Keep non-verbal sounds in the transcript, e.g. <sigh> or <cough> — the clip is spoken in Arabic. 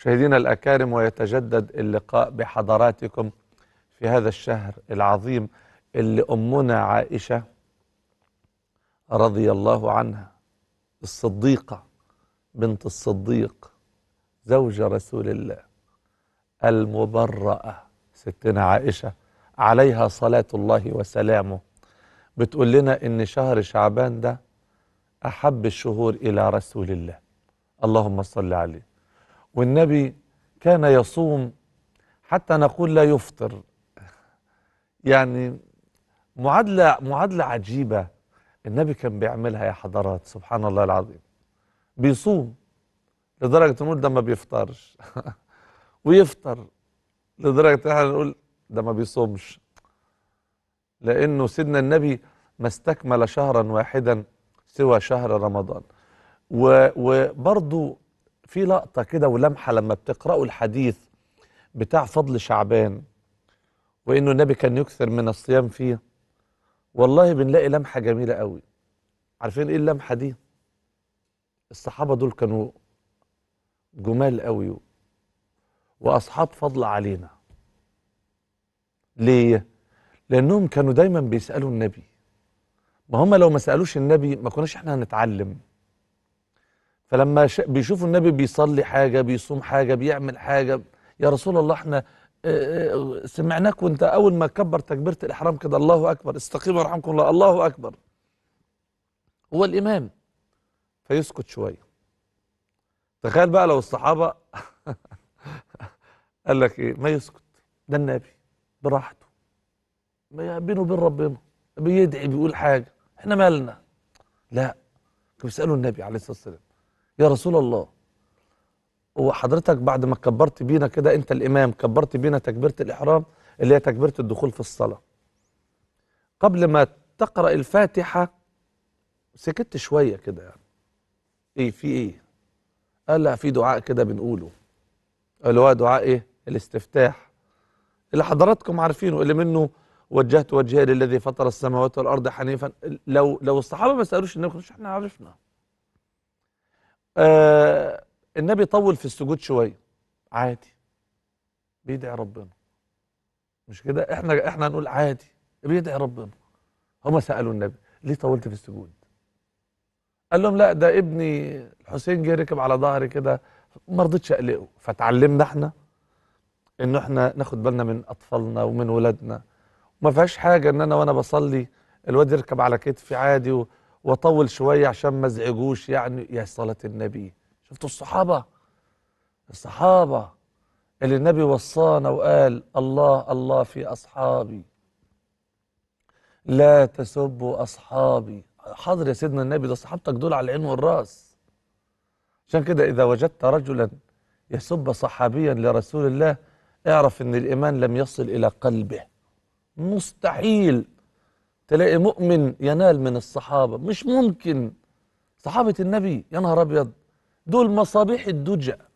مشاهدينا الأكارم ويتجدد اللقاء بحضراتكم في هذا الشهر العظيم اللي أمنا عائشة رضي الله عنها الصديقة بنت الصديق زوج رسول الله المبرأة ستنا عائشة عليها صلاة الله وسلامه بتقول لنا إن شهر شعبان ده أحب الشهور إلى رسول الله اللهم صل عليه والنبي كان يصوم حتى نقول لا يفطر يعني معادلة معادلة عجيبة النبي كان بيعملها يا حضرات سبحان الله العظيم بيصوم لدرجة نقول ده ما بيفطرش <laughs> ويفطر لدرجة احنا نقول ده ما بيصومش لأنه سيدنا النبي ما استكمل شهرا واحدا سوى شهر رمضان وبرضه في لقطة كده ولمحة لما بتقرأوا الحديث بتاع فضل شعبان وإنه النبي كان يكثر من الصيام فيه والله بنلاقي لمحة جميلة قوي عارفين إيه اللمحة دي؟ الصحابة دول كانوا جمال قوي وأصحاب فضل علينا ليه؟ لأنهم كانوا دايما بيسألوا النبي ما هم لو ما سألوش النبي ما كناش احنا هنتعلم فلما بيشوفوا النبي بيصلي حاجة بيصوم حاجة بيعمل حاجة يا رسول الله احنا آه، آه، سمعناك وانت اول ما كبر تكبيرة الاحرام كده الله اكبر استقيموا يرحمكم الله الله اكبر هو الامام فيسكت شوية تخيل بقى لو الصحابة <laughs> قال لك ايه ما يسكت ده النبي براحته بينه وبين ربنا بيدعي بيقول حاجة احنا مالنا لا كانوا بيسألوا النبي عليه الصلاة والسلام يا رسول الله هو حضرتك بعد ما كبرت بينا كده انت الامام كبرت بينا تكبيره الاحرام اللي هي تكبيره الدخول في الصلاه قبل ما تقرا الفاتحه سكت شويه كده يعني ايه في ايه قال لا في دعاء كده بنقوله اللي هو دعاء ايه الاستفتاح اللي حضراتكم عارفينه اللي منه وجهت وجهي للذي فطر السماوات والارض حنيفا لو لو الصحابه ما سالوش النبي احنا عرفنا آه النبي طول في السجود شويه عادي بيدعي ربنا مش كده احنا احنا هنقول عادي بيدعي ربنا هما سالوا النبي ليه طولت في السجود قال لهم لا ده ابني الحسين جه ركب على ظهري كده ما رضيتش اقلقه فتعلمنا احنا ان احنا ناخد بالنا من اطفالنا ومن ولادنا وما فيهاش حاجه ان انا وانا بصلي الواد يركب على كتفي عادي واطول شويه عشان ما ازعجوش يعني يا صلاه النبي شفتوا الصحابه الصحابه اللي النبي وصانا وقال الله الله في اصحابي لا تسبوا اصحابي حاضر يا سيدنا النبي ده صحابتك دول على العين والراس عشان كده اذا وجدت رجلا يسب صحابيا لرسول الله اعرف ان الايمان لم يصل الى قلبه مستحيل تلاقي مؤمن ينال من الصحابة مش ممكن صحابة النبي يا نهار أبيض دول مصابيح الدجى